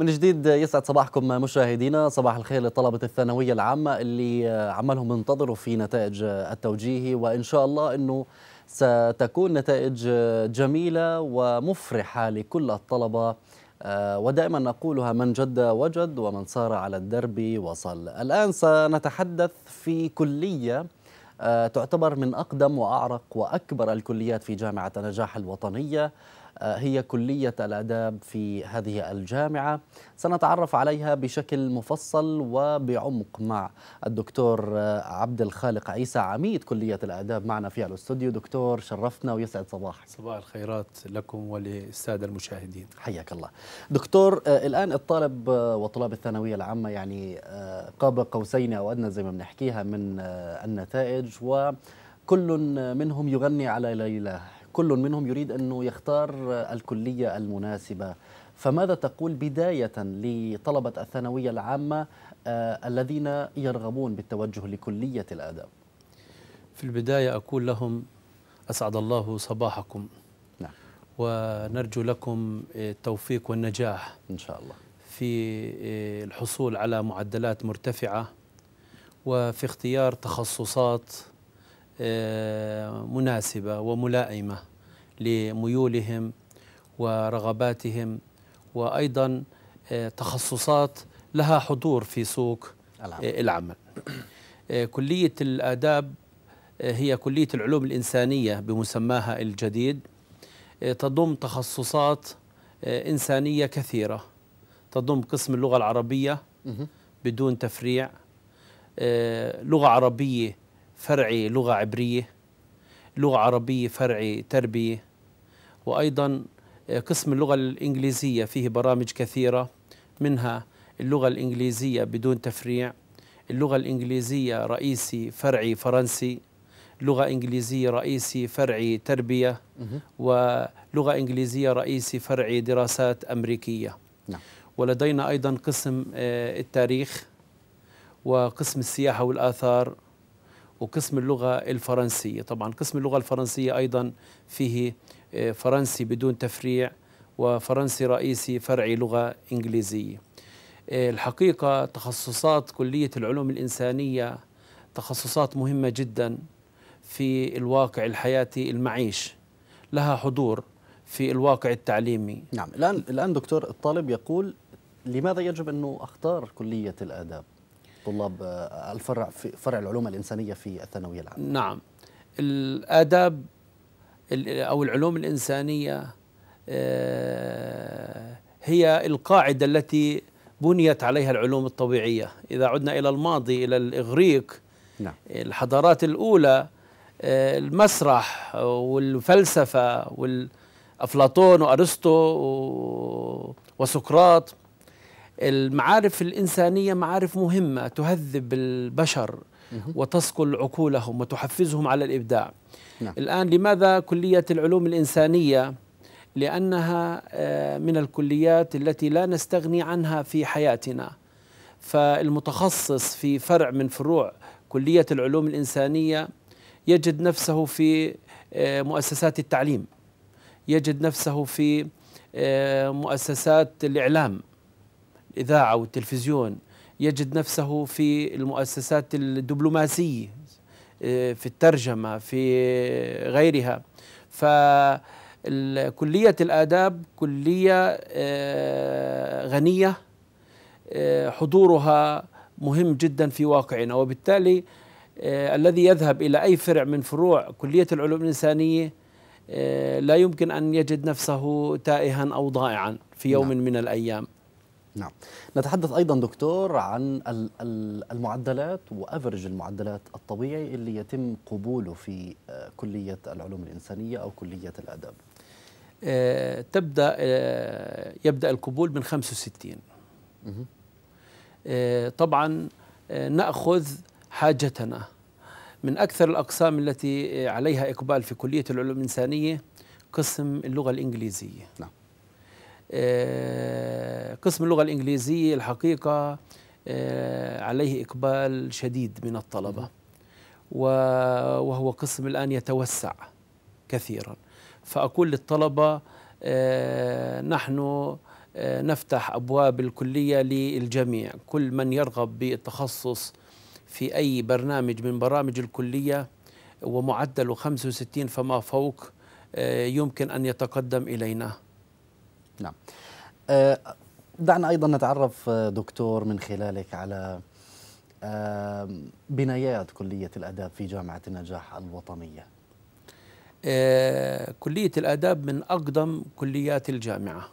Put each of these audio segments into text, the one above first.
من جديد يسعد صباحكم مشاهدينا صباح الخير لطلبة الثانوية العامة اللي عمالهم ينتظروا في نتائج التوجيهي وإن شاء الله أنه ستكون نتائج جميلة ومفرحة لكل الطلبة آه، ودائما نقولها من جد وجد ومن سار على الدرب وصل الآن سنتحدث في كلية آه، تعتبر من أقدم وأعرق وأكبر الكليات في جامعة النجاح الوطنية هي كلية الآداب في هذه الجامعة سنتعرف عليها بشكل مفصل وبعمق مع الدكتور آه، عبد الخالق عيسى عميد كلية الآداب معنا في الاستوديو دكتور شرفتنا ويسعد صباحك صباح الخيرات لكم وللسادة المشاهدين حياك الله دكتور آه، الآن الطالب آه، وطلاب الثانوية العامة يعني قاب قوسين أو أدنى زي ما بنحكيها من النتائج وكل منهم يغني على ليلاه كل منهم يريد أنه يختار الكلية المناسبة فماذا تقول بداية لطلبة الثانوية العامة آه، الذين يرغبون بالتوجه لكلية الآداب في البداية أقول لهم أسعد الله صباحكم نعم. ونرجو لكم التوفيق والنجاح إن شاء الله في آه، الحصول على معدلات مرتفعة وفي اختيار تخصصات آه، مناسبة وملائمة لميولهم ورغباتهم وايضا آه، تخصصات لها حضور في سوق العمل, آه، العمل. آه، كليه الاداب هي كليه العلوم الانسانيه بمسماها الجديد تضم تخصصات انسانيه كثيره تضم قسم اللغه العربيه بدون تفريع لغه عربيه فرعي لغه عبريه لغه عربيه فرعي تربيه وأيضا آه، قسم اللغة الإنجليزية فيه برامج كثيرة منها اللغة الإنجليزية بدون تفريع اللغة الإنجليزية رئيسي فرعي فرنسي لغة إنجليزية رئيسي فرعي تربية ولغة إنجليزية رئيسي فرعي دراسات أمريكية نعم. ولدينا أيضا قسم آه، التاريخ وقسم السياحة والآثار وقسم اللغة الفرنسية طبعا قسم اللغة الفرنسية أيضا فيه فرنسي بدون تفريع وفرنسي رئيسي فرعي لغة إنجليزية الحقيقة تخصصات كلية العلوم الإنسانية تخصصات مهمة جدا في الواقع الحياتي المعيش لها حضور في الواقع التعليمي نعم الآن, الآن دكتور الطالب يقول لماذا يجب أنه أختار كلية الآداب طلاب آه، الفرع في فرع العلوم الإنسانية في الثانوية العامة نعم الآداب أو العلوم الإنسانية آه، هي القاعدة التي بنيت عليها العلوم الطبيعية إذا عدنا إلى الماضي إلى الإغريق نعم. الحضارات الأولى آه، المسرح والفلسفة وأفلاطون وأرسطو وسقراط المعارف الإنسانية معارف مهمة تهذب البشر وتصقل عقولهم وتحفزهم على الابداع. نعم. الان لماذا كليه العلوم الانسانيه لانها آه، من الكليات التي لا نستغني عنها في حياتنا. فالمتخصص في فرع من فروع كليه العلوم الانسانيه يجد نفسه في آه، مؤسسات التعليم. يجد نفسه في آه، مؤسسات الاعلام. الإذاعة والتلفزيون يجد نفسه في المؤسسات الدبلوماسية آه، في الترجمة في غيرها فكلية الآداب كلية آه، غنية آه، حضورها مهم جدا في واقعنا وبالتالي الذي يذهب إلى أي فرع من فروع كلية العلوم الإنسانية لا يمكن أن يجد نفسه تائها أو ضائعا في يوم نعم. من الأيام نعم نتحدث أيضا دكتور عن المعدلات وأفرج المعدلات الطبيعي اللي يتم قبوله في آه، كلية العلوم الإنسانية أو كلية الآداب آه، تبدأ آه، يبدأ القبول من 65 طبعا نأخذ حاجتنا من أكثر الأقسام التي عليها إقبال في كلية العلوم الإنسانية قسم اللغة الإنجليزية نعم آه، قسم اللغة الإنجليزية الحقيقة آه، عليه إقبال شديد من الطلبة وهو قسم الآن يتوسع كثيرا فأقول للطلبة آه، نحن نفتح أبواب الكلية للجميع كل من يرغب بالتخصص في أي برنامج من برامج الكلية ومعدله 65 فما فوق يمكن أن يتقدم إلينا نعم آه، دعنا أيضا نتعرف آه، دكتور من خلالك على آه، بنايات كلية الآداب في جامعة النجاح الوطنية كلية الآداب من أقدم كليات الجامعة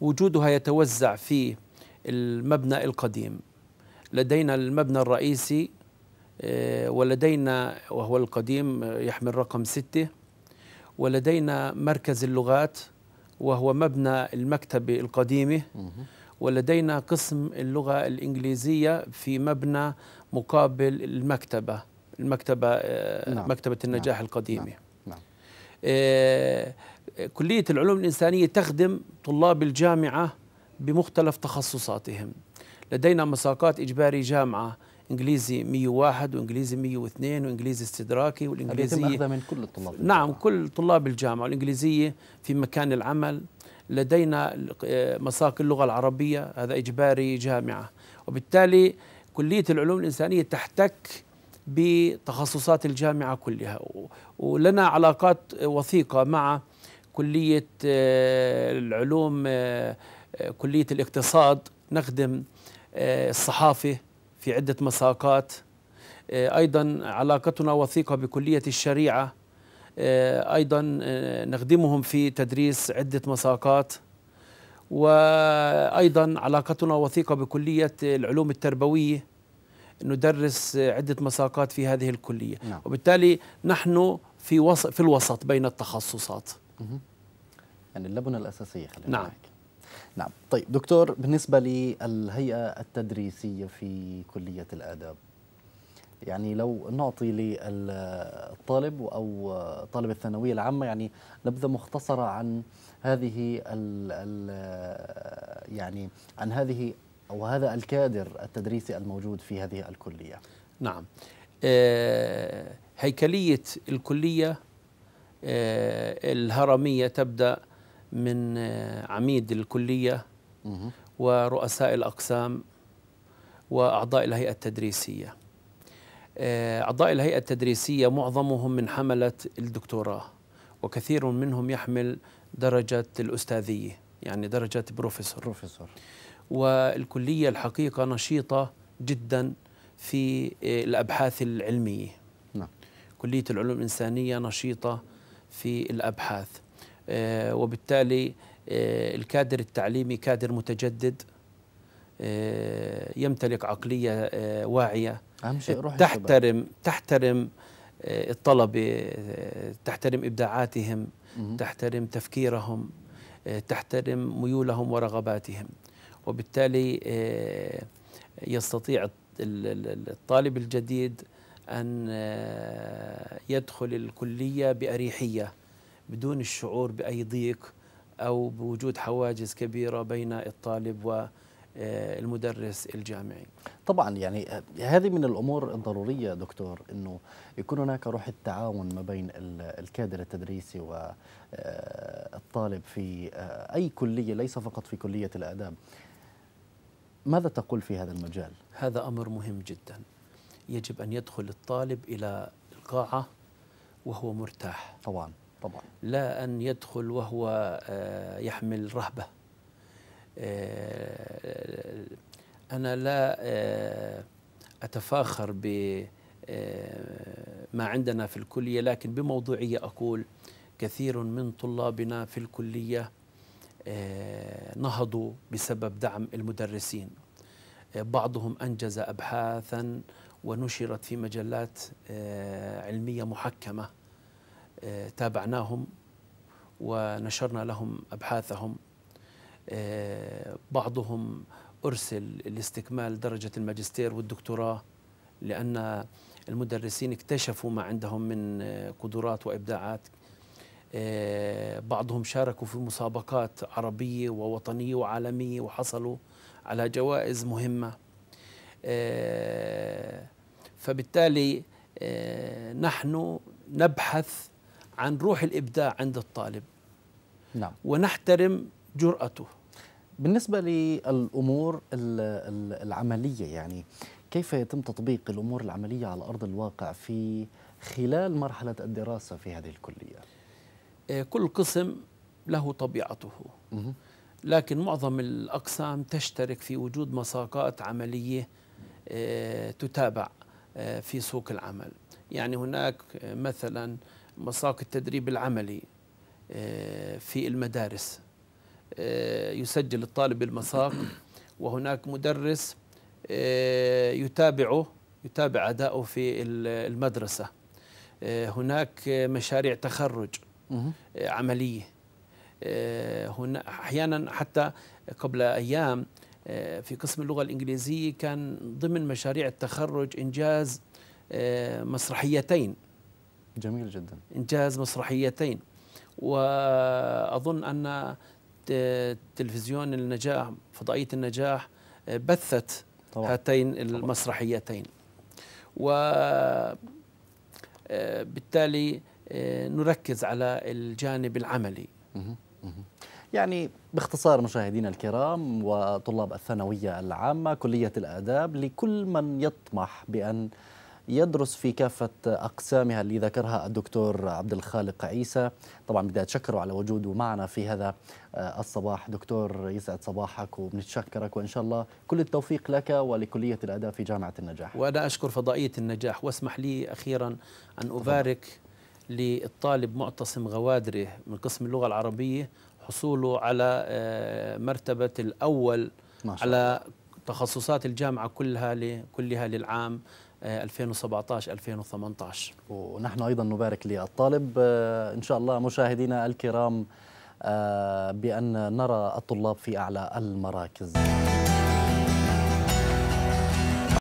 وجودها يتوزع في المبنى القديم لدينا المبنى الرئيسي ولدينا وهو القديم يحمل رقم ستة ولدينا مركز اللغات وهو مبنى المكتبة القديمة ولدينا قسم اللغة الإنجليزية في مبنى مقابل المكتبة المكتبة آه، نعم. مكتبة نعم. النجاح نعم. القديمة نعم. نعم. كلية العلوم الإنسانية تخدم طلاب الجامعة بمختلف تخصصاتهم لدينا مساقات إجباري جامعة انجليزي 101 وانجليزي 102 وانجليزي استدراكي والانجليزيه يتم من كل الطلاب نعم كل طلاب الجامعه والانجليزيه في مكان العمل لدينا آه، مساق اللغه العربيه هذا اجباري جامعه وبالتالي كليه العلوم الانسانيه تحتك بتخصصات الجامعه كلها ولنا علاقات وثيقه مع كليه آه، العلوم آه، كليه الاقتصاد نخدم الصحافه في عدة مساقات آه، أيضا علاقتنا وثيقة بكلية الشريعة آه، أيضا آه، نخدمهم في تدريس عدة مساقات وأيضا علاقتنا وثيقة بكلية العلوم التربوية ندرس عدة مساقات في هذه الكلية نعم. وبالتالي نحن في, وسط في الوسط بين التخصصات يعني اللبنة الأساسية خلينا نعم معك. نعم طيب دكتور بالنسبة للهيئة التدريسية في كلية الآداب يعني لو نعطي للطالب أو طالب الثانوية العامة يعني نبذة مختصرة عن هذه الـ الـ يعني عن هذه أو هذا الكادر التدريسي الموجود في هذه الكلية نعم آه، هيكلية الكلية آه، الهرمية تبدأ من آه، عميد الكلية ورؤساء الأقسام وأعضاء الهيئة التدريسية آه، أعضاء الهيئة التدريسية معظمهم من حملة الدكتوراه وكثير منهم يحمل درجة الأستاذية يعني درجة بروفيسور بروفيسور والكلية الحقيقة نشيطة جدا في آه، الأبحاث العلمية نعم. كلية العلوم الإنسانية نشيطة في الأبحاث آه، وبالتالي آه، الكادر التعليمي كادر متجدد آه، يمتلك عقلية واعية أهم شيء روح تحترم الشباب. تحترم الطلبة تحترم إبداعاتهم تحترم تفكيرهم تحترم ميولهم ورغباتهم وبالتالي يستطيع الطالب الجديد أن يدخل الكلية بأريحية بدون الشعور باي ضيق او بوجود حواجز كبيره بين الطالب والمدرس الجامعي طبعا يعني هذه من الامور الضروريه دكتور انه يكون هناك روح التعاون ما بين الكادر التدريسي والطالب في اي كليه ليس فقط في كليه الاداب ماذا تقول في هذا المجال هذا امر مهم جدا يجب ان يدخل الطالب الى القاعه وهو مرتاح طبعا طبعا لا أن يدخل وهو آه، يحمل رهبة آه، أنا لا آه، أتفاخر ب ما عندنا في الكلية لكن بموضوعية أقول كثير من طلابنا في الكلية نهضوا بسبب دعم المدرسين بعضهم أنجز أبحاثا ونشرت في مجلات علمية محكمة تابعناهم ونشرنا لهم أبحاثهم بعضهم أرسل لاستكمال درجة الماجستير والدكتوراه لأن المدرسين اكتشفوا ما عندهم من قدرات وإبداعات بعضهم شاركوا في مسابقات عربية ووطنية وعالمية وحصلوا على جوائز مهمة فبالتالي نحن نبحث عن روح الابداع عند الطالب نعم ونحترم جرأته بالنسبه للامور العمليه يعني كيف يتم تطبيق الامور العمليه على ارض الواقع في خلال مرحله الدراسه في هذه الكليه آه، كل قسم له طبيعته لكن معظم الاقسام تشترك في وجود مساقات عمليه آه، تتابع آه، في سوق العمل يعني هناك مثلا مساق التدريب العملي آه، في المدارس آه، يسجل الطالب المساق وهناك مدرس آه، يتابعه يتابع أداؤه في المدرسة هناك مشاريع تخرج عملية هنا أحيانا حتى قبل أيام في قسم اللغة الإنجليزية كان ضمن مشاريع التخرج إنجاز مسرحيتين جميل جدا إنجاز مسرحيتين وأظن أن تلفزيون النجاح فضائية النجاح آه، بثت طبعا. هاتين المسرحيتين وبالتالي آه، آه، نركز على الجانب العملي يعني باختصار مشاهدينا الكرام وطلاب الثانوية العامة كلية الآداب لكل من يطمح بأن يدرس في كافة أقسامها اللي ذكرها الدكتور عبد الخالق عيسى طبعا بدي أتشكره على وجوده معنا في هذا آه، الصباح دكتور يسعد صباحك وبنتشكرك وإن شاء الله كل التوفيق لك ولكلية الأداء في جامعة النجاح وأنا أشكر فضائية النجاح واسمح لي أخيرا أن أبارك للطالب معتصم غوادري من قسم اللغة العربية حصوله على آه، مرتبة الأول ما شاء الله. على تخصصات الجامعة كلها كلها للعام 2017 آه، 2018 ونحن ايضا نبارك للطالب آه، ان شاء الله مشاهدينا الكرام آه، بان نرى الطلاب في اعلى المراكز